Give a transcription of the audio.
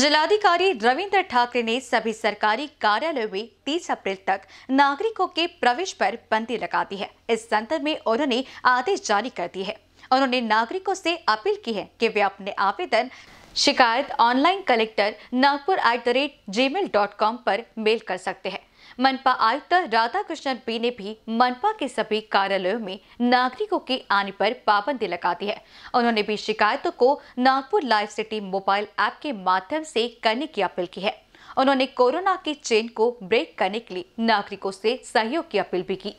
जिलाधिकारी रविंद्र ठाकरे ने सभी सरकारी कार्यालयों में 30 अप्रैल तक नागरिकों के प्रवेश पर बंदी लगा दी है इस संदर्भ में उन्होंने आदेश जारी कर दिए है उन्होंने नागरिकों से अपील की है कि वे अपने आवेदन शिकायत online collector Nagpur at the rate Gmail dot com पर मेल कर सकते हैं मनपा आयुक्त राधा कृष्णन पी ने भी मनपा के सभी कार्यालयों में नागरिकों के आने पर पाबंदी लगा दी है उन्होंने भी शिकायतों को Nagpur live city mobile app के माध्यम से करने की अपील की है उन्होंने कोरोना की चेन को ब्रेक करने के लिए नागरिकों से सहयोग की अपील भी की